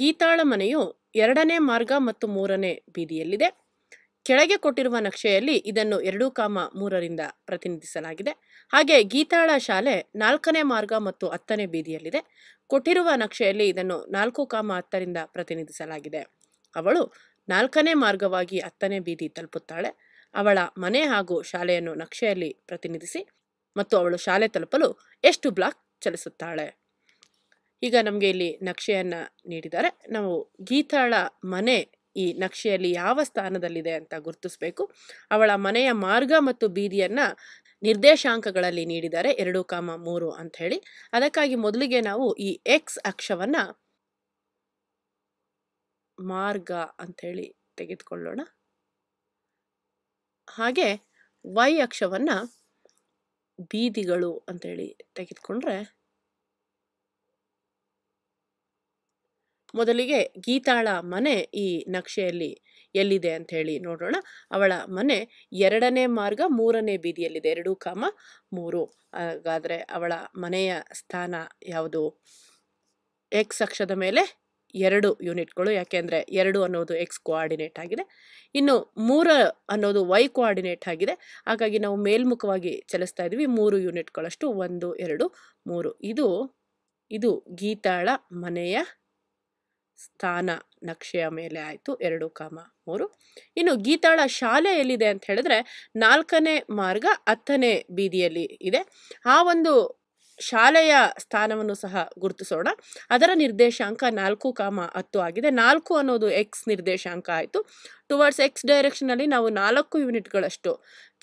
ಗೀತಾಳ ಮನೆಯು ಎರಡನೇ ಮಾರ್ಗ ಮತ್ತು ಮೂರನೇ ಬೀದಿಯಲ್ಲಿದೆ ಕೆಳಗೆ ಕೊಟ್ಟಿರುವ ನಕ್ಷೆಯಲ್ಲಿ ಇದನ್ನು ಎರಡು ಕಾಮ ಮೂರರಿಂದ ಪ್ರತಿನಿಧಿಸಲಾಗಿದೆ ಹಾಗೆ ಗೀತಾಳ ಶಾಲೆ ನಾಲ್ಕನೇ ಮಾರ್ಗ ಮತ್ತು ಹತ್ತನೇ ಬೀದಿಯಲ್ಲಿದೆ ಕೊಟ್ಟಿರುವ ನಕ್ಷೆಯಲ್ಲಿ ಇದನ್ನು ನಾಲ್ಕು ಕಾಮ ಹತ್ತರಿಂದ ಪ್ರತಿನಿಧಿಸಲಾಗಿದೆ ಅವಳು ನಾಲ್ಕನೇ ಮಾರ್ಗವಾಗಿ ಹತ್ತನೇ ಬೀದಿ ತಲುಪುತ್ತಾಳೆ ಅವಳ ಮನೆ ಹಾಗೂ ಶಾಲೆಯನ್ನು ನಕ್ಷೆಯಲ್ಲಿ ಪ್ರತಿನಿಧಿಸಿ ಮತ್ತು ಅವಳು ಶಾಲೆ ತಲುಪಲು ಎಷ್ಟು ಬ್ಲಾಕ್ ಚಲಿಸುತ್ತಾಳೆ ಈಗ ನಮಗೆ ಇಲ್ಲಿ ನಕ್ಷೆಯನ್ನು ನೀಡಿದ್ದಾರೆ ನಾವು ಗೀತಾಳ ಮನೆ ಈ ನಕ್ಷೆಯಲ್ಲಿ ಯಾವ ಸ್ಥಾನದಲ್ಲಿದೆ ಅಂತ ಗುರುತಿಸಬೇಕು ಅವಳ ಮನೆಯ ಮಾರ್ಗ ಮತ್ತು ಬೀದಿಯನ್ನು ನಿರ್ದೇಶಾಂಕಗಳಲ್ಲಿ ನೀಡಿದ್ದಾರೆ ಎರಡು ಕಾಮ ಮೂರು ಅಂತ ಹೇಳಿ ಅದಕ್ಕಾಗಿ ಮೊದಲಿಗೆ ನಾವು ಈ ಎಕ್ಸ್ ಅಕ್ಷವನ್ನು ಮಾರ್ಗ ಅಂಥೇಳಿ ತೆಗೆದುಕೊಳ್ಳೋಣ ಹಾಗೆ ವೈ ಅಕ್ಷವನ್ನು ಬೀದಿಗಳು ಅಂತೇಳಿ ತೆಗೆದುಕೊಂಡ್ರೆ ಮೊದಲಿಗೆ ಗೀತಾಳ ಮನೆ ಈ ನಕ್ಷೆಯಲ್ಲಿ ಎಲ್ಲಿದೆ ಅಂತ ಹೇಳಿ ನೋಡೋಣ ಅವಳ ಮನೆ ಎರಡನೇ ಮಾರ್ಗ ಮೂರನೇ ಬೀದಿಯಲ್ಲಿದೆ ಎರಡು ಕಾಮ ಮೂರು ಹಾಗಾದರೆ ಅವಳ ಮನೆಯ ಸ್ಥಾನ ಯಾವುದು ಎಕ್ಸ್ ಅಕ್ಷದ ಮೇಲೆ ಎರಡು ಯೂನಿಟ್ಗಳು ಯಾಕೆಂದರೆ ಎರಡು ಅನ್ನೋದು ಎಕ್ಸ್ ಕೋಆರ್ಡಿನೇಟ್ ಆಗಿದೆ ಇನ್ನು ಮೂರ ಅನ್ನೋದು ವೈ ಕೋಆರ್ಡಿನೇಟ್ ಆಗಿದೆ ಹಾಗಾಗಿ ನಾವು ಮೇಲ್ಮುಖವಾಗಿ ಚಲಿಸ್ತಾ ಇದ್ವಿ ಮೂರು ಯೂನಿಟ್ಗಳಷ್ಟು ಒಂದು ಎರಡು ಮೂರು ಇದು ಇದು ಗೀತಾಳ ಮನೆಯ ಸ್ಥಾನ ನಕ್ಷೆಯ ಮೇಲೆ ಆಯಿತು ಎರಡು ಕಾಮ ಮೂರು ಇನ್ನು ಗೀತಾಳ ಶಾಲೆ ಎಲ್ಲಿದೆ ಅಂತ ಹೇಳಿದ್ರೆ ನಾಲ್ಕನೇ ಮಾರ್ಗ ಹತ್ತನೇ ಬೀದಿಯಲ್ಲಿ ಇದೆ ಆ ಒಂದು ಶಾಲೆಯ ಸ್ಥಾನವನ್ನು ಸಹ ಗುರುತಿಸೋಣ ಅದರ ನಿರ್ದೇಶಾಂಕ ನಾಲ್ಕು ಕಾಮ ಹತ್ತು ಆಗಿದೆ ನಾಲ್ಕು ಅನ್ನೋದು ಎಕ್ಸ್ ನಿರ್ದೇಶಾಂಕ ಆಯಿತು ಟುವರ್ಡ್ಸ್ ಎಕ್ಸ್ ಡೈರೆಕ್ಷನಲ್ಲಿ ನಾವು ನಾಲ್ಕು ಯೂನಿಟ್ಗಳಷ್ಟು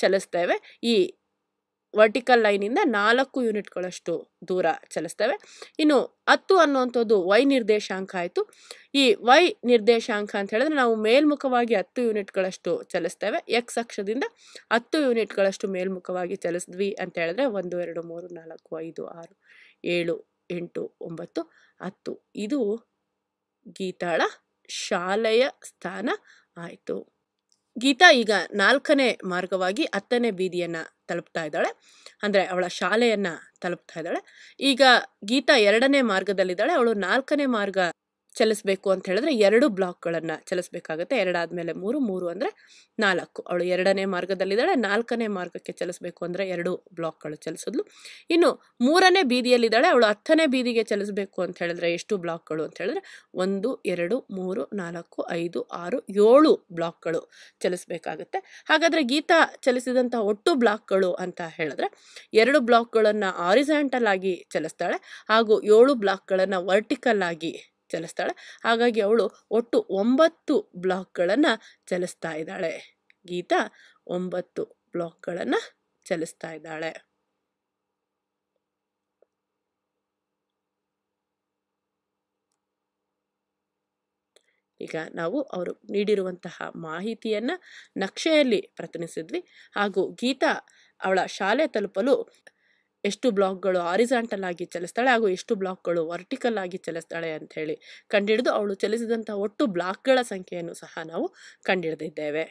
ಚಲಿಸ್ತೇವೆ ಈ ವರ್ಟಿಕಲ್ ಲೈನಿಂದ ನಾಲ್ಕು ಯೂನಿಟ್ಗಳಷ್ಟು ದೂರ ಚಲಿಸ್ತವೆ ಇನ್ನು ಹತ್ತು ಅನ್ನುವಂಥದ್ದು ವೈ ನಿರ್ದೇಶಾಂಕ ಆಯಿತು ಈ ವೈ ನಿರ್ದೇಶಾಂಕ ಅಂತ ಹೇಳಿದ್ರೆ ನಾವು ಮೇಲ್ಮುಖವಾಗಿ ಹತ್ತು ಯೂನಿಟ್ಗಳಷ್ಟು ಚಲಿಸ್ತೇವೆ ಎಕ್ಸ್ ಅಕ್ಷದಿಂದ ಹತ್ತು ಯೂನಿಟ್ಗಳಷ್ಟು ಮೇಲ್ಮುಖವಾಗಿ ಚಲಿಸಿದ್ವಿ ಅಂತ ಹೇಳಿದ್ರೆ ಒಂದು ಎರಡು ಮೂರು ನಾಲ್ಕು ಐದು ಆರು ಏಳು ಎಂಟು ಒಂಬತ್ತು ಹತ್ತು ಇದು ಗೀತಾಳ ಶಾಲೆಯ ಸ್ಥಾನ ಆಯಿತು ಗೀತಾ ಈಗ ನಾಲ್ಕನೇ ಮಾರ್ಗವಾಗಿ ಹತ್ತನೇ ಬೀದಿಯನ್ನ ತಲುಪ್ತಾ ಇದ್ದಾಳೆ ಅಂದರೆ ಅವಳ ಶಾಲೆಯನ್ನ ತಲುಪ್ತಾ ಇದ್ದಾಳೆ ಈಗ ಗೀತಾ ಎರಡನೇ ಮಾರ್ಗದಲ್ಲಿದ್ದಾಳೆ ಅವಳು ನಾಲ್ಕನೇ ಮಾರ್ಗ ಚಲಿಸಬೇಕು ಅಂತ ಹೇಳಿದ್ರೆ ಎರಡು ಬ್ಲಾಕ್ಗಳನ್ನು ಚಲಿಸಬೇಕಾಗುತ್ತೆ ಎರಡಾದಮೇಲೆ ಮೂರು ಮೂರು ಅಂದರೆ ನಾಲ್ಕು ಅವಳು ಎರಡನೇ ಮಾರ್ಗದಲ್ಲಿದ್ದಾಳೆ ನಾಲ್ಕನೇ ಮಾರ್ಗಕ್ಕೆ ಚಲಿಸಬೇಕು ಅಂದರೆ ಎರಡು ಬ್ಲಾಕ್ಗಳು ಚಲಿಸಿದ್ಲು ಇನ್ನು ಮೂರನೇ ಬೀದಿಯಲ್ಲಿದ್ದಾಳೆ ಅವಳು ಹತ್ತನೇ ಬೀದಿಗೆ ಚಲಿಸಬೇಕು ಅಂತ ಹೇಳಿದ್ರೆ ಎಷ್ಟು ಬ್ಲಾಕ್ಗಳು ಅಂತ ಹೇಳಿದ್ರೆ ಒಂದು ಎರಡು ಮೂರು ನಾಲ್ಕು ಐದು ಆರು ಏಳು ಬ್ಲಾಕ್ಗಳು ಚಲಿಸಬೇಕಾಗುತ್ತೆ ಹಾಗಾದರೆ ಗೀತಾ ಚಲಿಸಿದಂಥ ಒಟ್ಟು ಬ್ಲಾಕ್ಗಳು ಅಂತ ಹೇಳಿದ್ರೆ ಎರಡು ಬ್ಲಾಕ್ಗಳನ್ನು ಆರಿಸೆಂಟಲ್ ಆಗಿ ಚಲಿಸ್ತಾಳೆ ಹಾಗೂ ಏಳು ಬ್ಲಾಕ್ಗಳನ್ನು ವರ್ಟಿಕಲ್ ಆಗಿ ಚಲಿಸ್ತಾಳೆ ಹಾಗಾಗಿ ಅವಳು ಒಟ್ಟು ಒಂಬತ್ತು ಬ್ಲಾಕ್ಗಳನ್ನು ಚಲಿಸ್ತಾ ಇದ್ದಾಳೆ ಗೀತಾ ಒಂಬತ್ತು ಬ್ಲಾಕ್ಗಳನ್ನು ಚಲಿಸ್ತಾ ಇದ್ದಾಳೆ ಈಗ ನಾವು ಅವರು ನೀಡಿರುವಂತಹ ಮಾಹಿತಿಯನ್ನು ನಕ್ಷೆಯಲ್ಲಿ ಪ್ರತಿನಿಧಿಸಿದ್ವಿ ಹಾಗೂ ಗೀತಾ ಅವಳ ಶಾಲೆ ತಲುಪಲು ಎಷ್ಟು ಬ್ಲಾಕ್ಗಳು ಆರಿಸಾಂಟಲ್ ಆಗಿ ಚಲಿಸ್ತಾಳೆ ಹಾಗೂ ಎಷ್ಟು ಬ್ಲಾಕ್ಗಳು ವರ್ಟಿಕಲ್ ಆಗಿ ಚಲಿಸ್ತಾಳೆ ಅಂತ ಹೇಳಿ ಕಂಡುಹಿಡಿದು ಅವಳು ಚಲಿಸಿದಂಥ ಒಟ್ಟು ಬ್ಲಾಕ್ಗಳ ಸಂಖ್ಯೆಯನ್ನು ಸಹ ನಾವು ಕಂಡುಹಿಡಿದಿದ್ದೇವೆ